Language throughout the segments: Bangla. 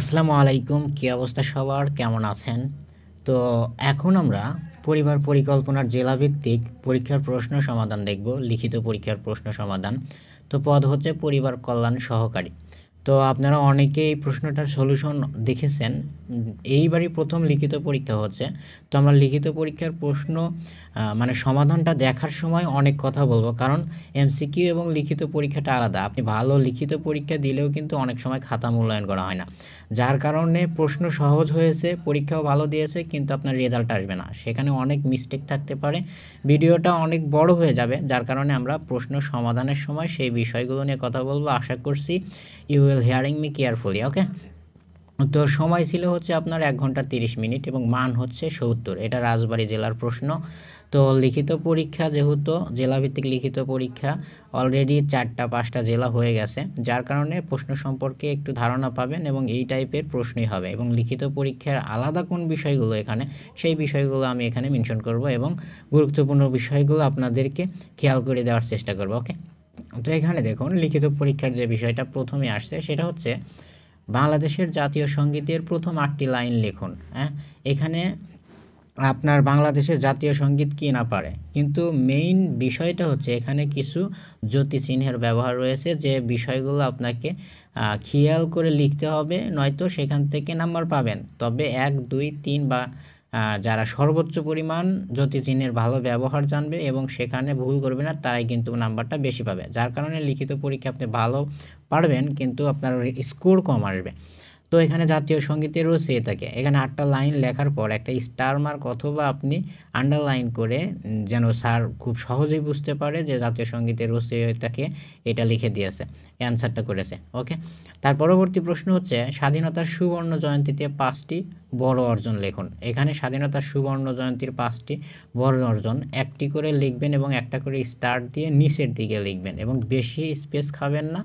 আসসালামু আলাইকুম কী অবস্থা সবার কেমন আছেন তো এখন আমরা পরিবার পরিকল্পনার জেলাভিত্তিক পরীক্ষার প্রশ্ন সমাধান দেখব লিখিত পরীক্ষার প্রশ্ন সমাধান তো পদ হচ্ছে পরিবার কল্যাণ সহকারী তো আপনারা অনেকেই প্রশ্নটার সলিউশন দেখেছেন এইবারই প্রথম লিখিত পরীক্ষা হচ্ছে তো আমরা লিখিত পরীক্ষার প্রশ্ন মানে সমাধানটা দেখার সময় অনেক কথা বলবো কারণ এমসিকিউ এবং লিখিত পরীক্ষাটা আলাদা আপনি ভালো লিখিত পরীক্ষা দিলেও কিন্তু অনেক সময় খাতা মূল্যায়ন করা হয় না যার কারণে প্রশ্ন সহজ হয়েছে পরীক্ষাও ভালো দিয়েছে কিন্তু আপনার রেজাল্ট আসবে না সেখানে অনেক মিস্টেক থাকতে পারে ভিডিওটা অনেক বড় হয়ে যাবে যার কারণে আমরা প্রশ্ন সমাধানের সময় সেই বিষয়গুলো নিয়ে কথা বলবো আশা করছি you will hearing me carefully okay তো সময় ছিল হচ্ছে আপনার এক ঘন্টা তিরিশ মিনিট এবং মান হচ্ছে সত্তর এটা রাজবাড়ী জেলার প্রশ্ন তো লিখিত পরীক্ষা যেহেতু জেলাভিত্তিক লিখিত পরীক্ষা অলরেডি চারটা পাঁচটা জেলা হয়ে গেছে যার কারণে প্রশ্ন সম্পর্কে একটু ধারণা পাবেন এবং এই টাইপের প্রশ্নই হবে এবং লিখিত পরীক্ষার আলাদা কোন বিষয়গুলো এখানে সেই বিষয়গুলো আমি এখানে মেনশন করব এবং গুরুত্বপূর্ণ বিষয়গুলো আপনাদেরকে খেয়াল করে দেওয়ার চেষ্টা করব ওকে তো এখানে দেখুন লিখিত পরীক্ষার যে বিষয়টা প্রথমে আসছে সেটা হচ্ছে বাংলাদেশের জাতীয় সঙ্গীতের প্রথম আটটি লাইন লিখুন হ্যাঁ এখানে আপনার বাংলাদেশের জাতীয় সঙ্গীত কি না পারে কিন্তু মেইন বিষয়টা হচ্ছে এখানে কিছু জ্যোতি চিহ্নের ব্যবহার রয়েছে যে বিষয়গুলো আপনাকে খেয়াল করে লিখতে হবে নয়তো সেখান থেকে নাম্বার পাবেন তবে এক দুই তিন বা যারা সর্বোচ্চ পরিমাণ চিহ্নের ভালো ব্যবহার জানবে এবং সেখানে ভুল করবে না তারাই কিন্তু নাম্বারটা বেশি পাবে যার কারণে লিখিত পরীক্ষা আপনি ভালো পারবেন কিন্তু আপনার স্কোর কম আসবে তো এখানে জাতীয় সঙ্গীতে রয়েছে এটাকে এখানে আটটা লাইন লেখার পর একটা স্টার মার্ক অথবা আপনি আন্ডারলাইন করে যেন স্যার খুব সহজেই বুঝতে পারে যে জাতীয় সঙ্গীতে রয়েছে এটাকে এটা লিখে দিয়েছে অ্যান্সারটা করেছে ওকে তার পরবর্তী প্রশ্ন হচ্ছে স্বাধীনতার সুবর্ণ জয়ন্তীতে পাঁচটি বড় অর্জন লেখুন এখানে স্বাধীনতার সুবর্ণ জয়ন্তীর পাঁচটি বড় অর্জন একটি করে লিখবেন এবং একটা করে স্টার্ট দিয়ে নিচের দিকে লিখবেন এবং বেশি স্পেস খাবেন না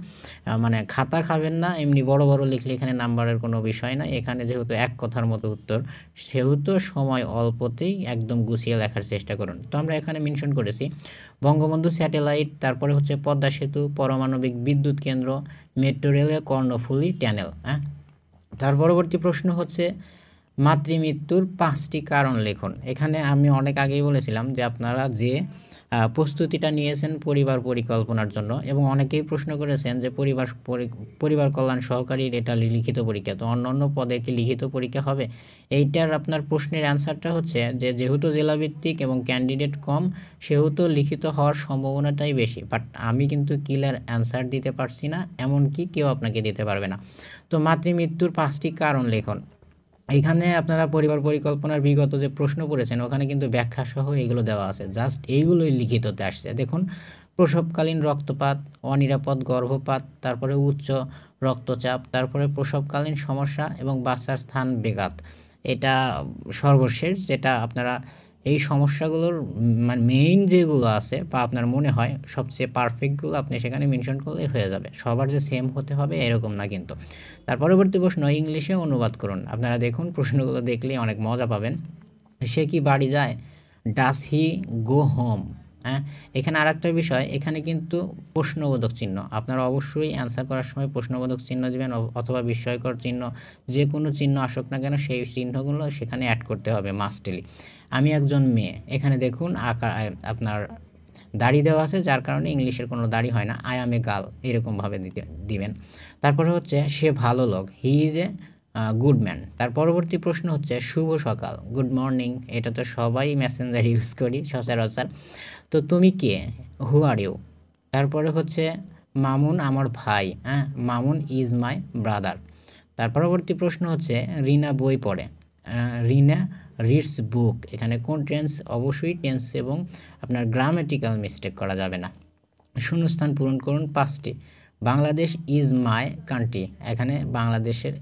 মানে খাতা খাবেন না এমনি বড় বড় লিখলে এখানে নাম্বারের কোনো বিষয় না এখানে যেহেতু এক কথার মতো উত্তর সেহেতু সময় অল্পতেই একদম গুছিয়ে লেখার চেষ্টা করুন তো আমরা এখানে মেনশন করেছি বঙ্গবন্ধু স্যাটেলাইট তারপরে হচ্ছে পদ্মা সেতু পরমাণবিক বিদ্যুৎ কেন্দ্র মেট্রো রেলে কর্ণফুলি ট্যানেল হ্যাঁ তার পরবর্তী প্রশ্ন হচ্ছে মাতৃমৃত্যুর পাঁচটি কারণ লেখুন এখানে আমি অনেক আগেই বলেছিলাম যে আপনারা যে প্রস্তুতিটা নিয়েছেন পরিবার পরিকল্পনার জন্য এবং অনেকেই প্রশ্ন করেছেন যে পরিবার পরিবার কল্যাণ সহকারীর এটা লিখিত পরীক্ষা তো অন্য অন্য পদের কি লিখিত পরীক্ষা হবে এইটার আপনার প্রশ্নের অ্যান্সারটা হচ্ছে যে যেহেতু জেলাভিত্তিক এবং ক্যান্ডিডেট কম সেহেতু লিখিত হওয়ার সম্ভাবনাটাই বেশি বাট আমি কিন্তু কিলার অ্যান্সার দিতে পারছি না এমনকি কেউ আপনাকে দিতে পারবে না তো মাতৃমৃত্যুর পাঁচটি কারণ লেখন এখানে আপনারা পরিবার পরিকল্পনার বিগত যে প্রশ্ন করেছেন ওখানে কিন্তু ব্যাখ্যা সহ এগুলো দেওয়া আছে জাস্ট এইগুলোই লিখিততে আসছে দেখুন প্রসবকালীন রক্তপাত অনিরাপদ গর্ভপাত তারপরে উচ্চ রক্তচাপ তারপরে প্রসবকালীন সমস্যা এবং বাচ্চার স্থান বেঘাত এটা সর্বশেষ যেটা আপনারা এই সমস্যাগুলোর মানে মেইন যেগুলো আছে বা আপনার মনে হয় সবচেয়ে পারফেক্টগুলো আপনি সেখানে মেনশন করলে হয়ে যাবে সবার যে সেম হতে হবে এরকম না কিন্তু তার পরবর্তী প্রশ্ন ইংলিশে অনুবাদ করুন আপনারা দেখুন প্রশ্নগুলো দেখলে অনেক মজা পাবেন সে কি বাড়ি যায় ডাস হি গো হোম হ্যাঁ এখানে আর একটা বিষয় এখানে কিন্তু প্রশ্নবোধক চিহ্ন আপনারা অবশ্যই অ্যান্সার করার সময় প্রশ্নবোধক চিহ্ন দেবেন অথবা বিস্ময়কর চিহ্ন যে কোনো চিহ্ন আসুক না কেন সেই চিহ্নগুলো সেখানে অ্যাড করতে হবে মাস্টেলি আমি একজন মেয়ে এখানে দেখুন আকার আপনার দাড়ি দেওয়া আছে যার কারণে ইংলিশের কোনো দাড়ি হয় না আই আমে গাল এরকমভাবে দিতে দিবেন তারপরে হচ্ছে সে ভালো লোক he is a good man তার পরবর্তী প্রশ্ন হচ্ছে শুভ সকাল গুড মর্নিং এটা তো সবাই মেসেঞ্জার ইউজ করি সচরাচর তো তুমি কে হু আর ইউ তারপরে হচ্ছে মামুন আমার ভাই হ্যাঁ মামুন ইজ মাই ব্রাদার তার পরবর্তী প্রশ্ন হচ্ছে রিনা বই পড়ে রিনা রিডস বুক এখানে কোন টেন্স অবশ্যই টেন্স এবং আপনার গ্রামেটিক্যাল মিস্টেক করা যাবে না শূন্যস্থান পূরণ করুন পাঁচটি বাংলাদেশ ইজ মাই কান্ট্রি এখানে বাংলাদেশের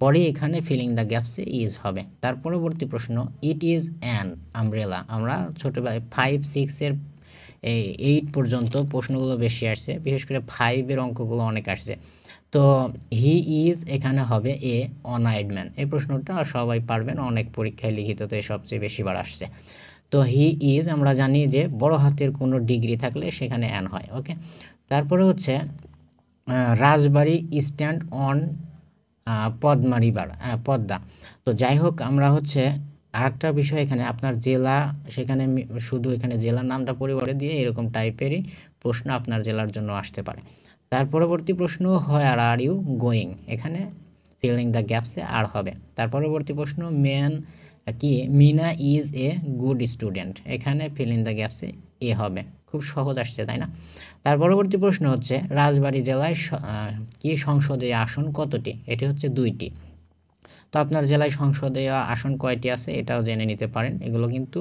পরে এখানে ফিলিং দ্য গ্যাপসে ইজ হবে তার পরবর্তী প্রশ্ন ইট ইজ অ্যান আমব্রেলা আমরা ছোটোবেলায় ফাইভ সিক্সের এই এইট পর্যন্ত প্রশ্নগুলো বেশি আসছে বিশেষ করে ফাইভের অঙ্কগুলো অনেক আসছে তো হি ইজ এখানে হবে এ অনাইড ম্যান এই প্রশ্নটা সবাই পারবেন অনেক পরীক্ষায় লিখিততে সবচেয়ে বেশিবার আসছে তো হি ইজ আমরা জানি যে বড় হাতের কোনো ডিগ্রি থাকলে সেখানে অ্যান হয় ওকে তারপরে হচ্ছে রাজবাড়ি স্ট্যান্ড অন পদ্মারিবার পদ্মা তো যাই হোক আমরা হচ্ছে আরেকটা বিষয় এখানে আপনার জেলা সেখানে শুধু এখানে জেলার নামটা পরিবারে দিয়ে এরকম টাইপেরই প্রশ্ন আপনার জেলার জন্য আসতে পারে তার পরবর্তী প্রশ্ন হয় আর আর ইউ গোয়িং এখানে ফিলিং দ্য গ্যাপসে আর হবে তার পরবর্তী প্রশ্ন ম্যান কি Mina is a good student এখানে ফিলিং দ্য গ্যাপসে এ হবে খুব সহজ আসছে তাই না তার পরবর্তী প্রশ্ন হচ্ছে রাজবাড়ী জেলায় কি সংসদে আসন কতটি এটি হচ্ছে দুইটি তো আপনার জেলায় সংসদে আসন কয়টি আছে এটাও জেনে নিতে পারেন এগুলো কিন্তু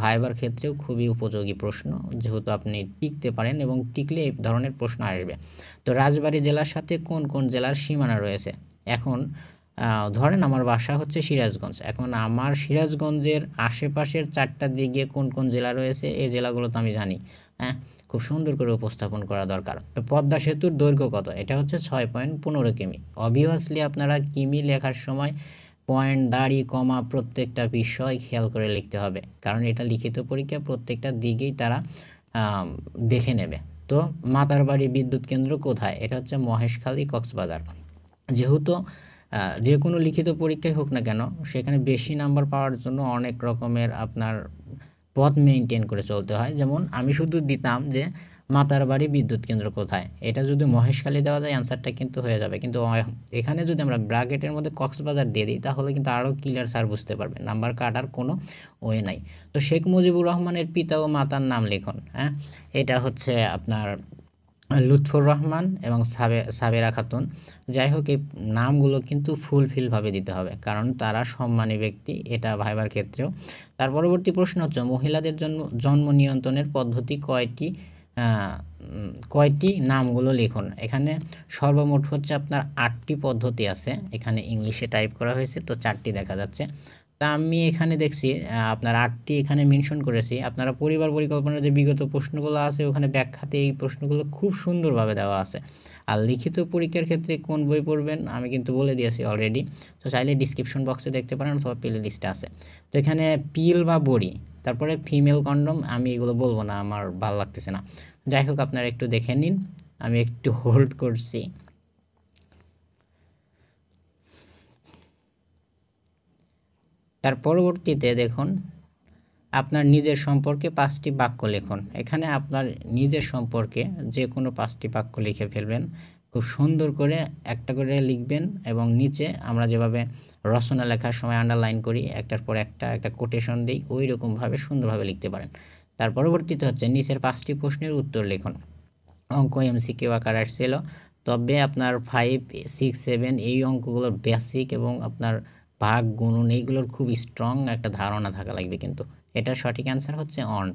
ভাইবার ক্ষেত্রেও খুবই উপযোগী প্রশ্ন যেহেতু আপনি টিকতে পারেন এবং টিকলে এই ধরনের প্রশ্ন আসবে তো রাজবাড়ী জেলার সাথে কোন কোন জেলার সীমানা রয়েছে এখন ধরেন আমার বাসা হচ্ছে সিরাজগঞ্জ এখন আমার সিরাজগঞ্জের আশেপাশের চারটা দিকে কোন কোন জেলা রয়েছে এই জেলাগুলো তো আমি জানি হ্যাঁ খুব সুন্দর করে উপস্থাপন করা দরকার তো পদ্মা সেতুর দৈর্ঘ্য কত এটা হচ্ছে ছয় পয়েন্ট পনেরো কিমি অবভিয়াসলি আপনারা কিমি লেখার সময় পয়েন্ট দাঁড়ি কমা প্রত্যেকটা বিষয় খেয়াল করে লিখতে হবে কারণ এটা লিখিত পরীক্ষা প্রত্যেকটা দিকেই তারা দেখে নেবে তো মাতারবাড়ি বিদ্যুৎ কেন্দ্র কোথায় এটা হচ্ছে মহেশখালী কক্সবাজার যেহেতু যে কোনো লিখিত পরীক্ষাই হোক না কেন সেখানে বেশি নাম্বার পাওয়ার জন্য অনেক রকমের আপনার পথ মেনটেন করে চলতে হয় যেমন আমি শুধু দিতাম যে মাতার বাড়ি বিদ্যুৎ কেন্দ্র কোথায় এটা যদি মহেশখালী দেওয়া যায় অ্যান্সারটা কিন্তু হয়ে যাবে কিন্তু এখানে যদি আমরা ব্রাকেটের মধ্যে কক্সবাজার দিয়ে দিই তাহলে কিন্তু আরও ক্লিয়ার স্যার বুঝতে পারবে নাম্বার কাটার কোনো ওয়ে নাই তো শেখ মুজিবুর রহমানের পিতা ও মাতার নাম লিখন হ্যাঁ এটা হচ্ছে আপনার লুৎফর রহমান এবং সাবে সাবেরা খাতুন যাই হোক এই নামগুলো কিন্তু ফুলফিলভাবে দিতে হবে কারণ তারা সম্মানী ব্যক্তি এটা ভাইবার ক্ষেত্রেও তার পরবর্তী প্রশ্ন হচ্ছে মহিলাদের জন্ম জন্ম নিয়ন্ত্রণের পদ্ধতি কয়টি কয়টি নামগুলো লিখুন এখানে সর্বমোট হচ্ছে আপনার আটটি পদ্ধতি আছে এখানে ইংলিশে টাইপ করা হয়েছে তো চারটি দেখা যাচ্ছে তা আমি এখানে দেখছি আপনার আটটি এখানে মেনশন করেছি আপনারা পরিবার পরিকল্পনার যে বিগত প্রশ্নগুলো আছে ওখানে ব্যাখ্যাতে এই প্রশ্নগুলো খুব সুন্দরভাবে দেওয়া আছে আর লিখিত পরীক্ষার ক্ষেত্রে কোন বই পড়বেন আমি কিন্তু বলে দিয়েছি অলরেডি তো চাইলে ডিসক্রিপশন বক্সে দেখতে পারেন অথবা প্লে লিস্টে আছে তো এখানে পিল বা বড়ি তারপরে ফিমেল কন্ডম আমি এগুলো বলবো না আমার ভালো লাগতেছে না যাই হোক আপনারা একটু দেখে নিন আমি একটু হোল্ড করছি তার পরবর্তীতে দেখুন আপনার নিজের সম্পর্কে পাঁচটি বাক্য লিখুন এখানে আপনার নিজের সম্পর্কে যে কোনো পাঁচটি বাক্য লিখে ফেলবেন খুব সুন্দর করে একটা করে লিখবেন এবং নিচে আমরা যেভাবে রচনা লেখার সময় আন্ডারলাইন করি একটার পর একটা একটা কোটেশন দিই ওই রকমভাবে সুন্দরভাবে লিখতে পারেন তার পরবর্তীতে হচ্ছে নিচের পাঁচটি প্রশ্নের উত্তর লিখুন অঙ্ক এমসি কেউ আকার আসছিল তবে আপনার ফাইভ সিক্স সেভেন এই অঙ্কগুলোর বেসিক এবং আপনার ভাগ গুণন এইগুলোর খুব স্ট্রং একটা ধারণা থাকা লাগবে কিন্তু এটার সঠিক অ্যান্সার হচ্ছে অন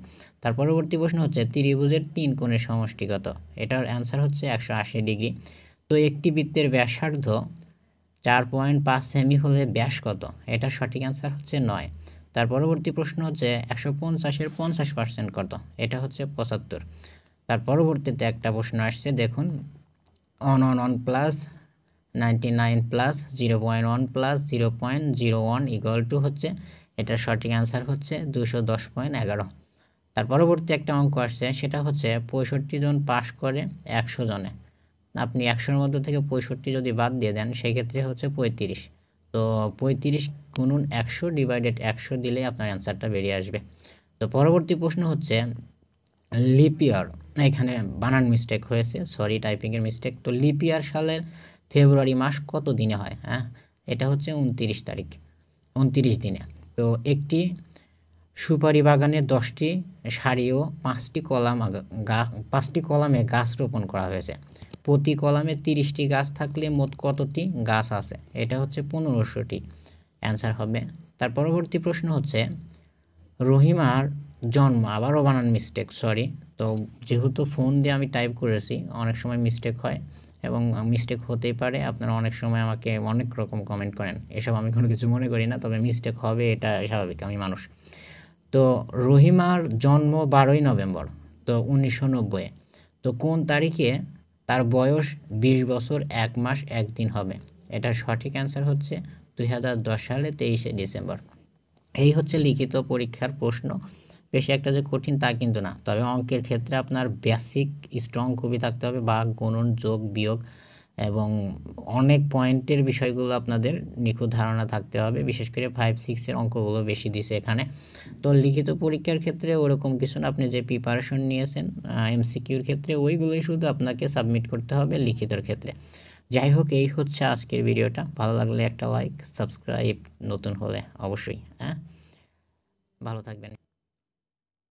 তার পরবর্তী প্রশ্ন হচ্ছে ত্রিভুজের তিন কোণের সমষ্টিগত এটার অ্যান্সার হচ্ছে একশো আশি ডিগ্রি তো একটি বৃত্তের ব্যাসার্ধ চার পয়েন্ট পাঁচ সেমি হলে ব্যাস কত এটার সঠিক অ্যান্সার হচ্ছে নয় তার পরবর্তী প্রশ্ন হচ্ছে একশো পঞ্চাশের পঞ্চাশ পার্সেন্ট কত এটা হচ্ছে পঁচাত্তর তার পরবর্তীতে একটা প্রশ্ন আসছে দেখুন one one one plus ninety nine plus zero point one plus zero point zero one equal to হচ্ছে এটার সঠিক অ্যান্সার হচ্ছে দুশো দশ পয়েন্ট এগারো তার পরবর্তী একটা অঙ্ক আসছে সেটা হচ্ছে পঁয়ষট্টি জন পাশ করে একশো জনে আপনি একশোর মধ্যে থেকে পঁয়ষট্টি যদি বাদ দিয়ে দেন সেক্ষেত্রে হচ্ছে পঁয়ত্রিশ তো পঁয়ত্রিশ গুণুন একশো ডিভাইডেড একশো দিলে আপনার অ্যান্সারটা বেরিয়ে আসবে তো পরবর্তী প্রশ্ন হচ্ছে লিপিয়ার এখানে বানান মিস্টেক হয়েছে সরি টাইপিংয়ের মিস্টেক তো লিপিয়ার সালের ফেব্রুয়ারি মাস কত দিনে হয় হ্যাঁ এটা হচ্ছে উনত্রিশ তারিখ উনত্রিশ দিনে তো একটি সুপারি বাগানে দশটি শাড়ি ও পাঁচটি কলাম গা পাঁচটি কলামে গাছ রোপণ করা হয়েছে প্রতি কলামে তিরিশটি গাছ থাকলে মোট কতটি গাছ আছে এটা হচ্ছে পনেরোশোটি অ্যান্সার হবে তার পরবর্তী প্রশ্ন হচ্ছে রহিমার জন্ম আবারও বানান মিস্টেক সরি তো যেহেতু ফোন দিয়ে আমি টাইপ করেছি অনেক সময় মিস্টেক হয় এবং মিস্টেক হতেই পারে আপনারা অনেক সময় আমাকে অনেক রকম কমেন্ট করেন এসব আমি কোনো কিছু মনে করি না তবে মিস্টেক হবে এটা স্বাভাবিক আমি মানুষ তো রহিমার জন্ম বারোই নভেম্বর তো উনিশশো নব্বইয়ে তো কোন তারিখে তার বয়স ২০ বছর এক মাস একদিন হবে এটার সঠিক অ্যান্সার হচ্ছে দুই সালে তেইশে ডিসেম্বর এই হচ্ছে লিখিত পরীক্ষার প্রশ্ন বেশি একটা যে কঠিন তা কিন্তু না তবে অঙ্কের ক্ষেত্রে আপনার বেসিক স্ট্রং খুবই থাকতে হবে বা গণন যোগ বিয়োগ এবং অনেক পয়েন্টের বিষয়গুলো আপনাদের নিখুঁত ধারণা থাকতে হবে বিশেষ করে ফাইভ সিক্সের অঙ্কগুলো বেশি দিছে এখানে তো লিখিত পরীক্ষার ক্ষেত্রে ওরকম কিছু না আপনি যে প্রিপারেশন নিয়েছেন এম সিকিউর ক্ষেত্রে ওইগুলোই শুধু আপনাকে সাবমিট করতে হবে লিখিতর ক্ষেত্রে যাই হোক এই হচ্ছে আজকের ভিডিওটা ভালো লাগলে একটা লাইক সাবস্ক্রাইব নতুন হলে অবশ্যই হ্যাঁ ভালো থাকবেন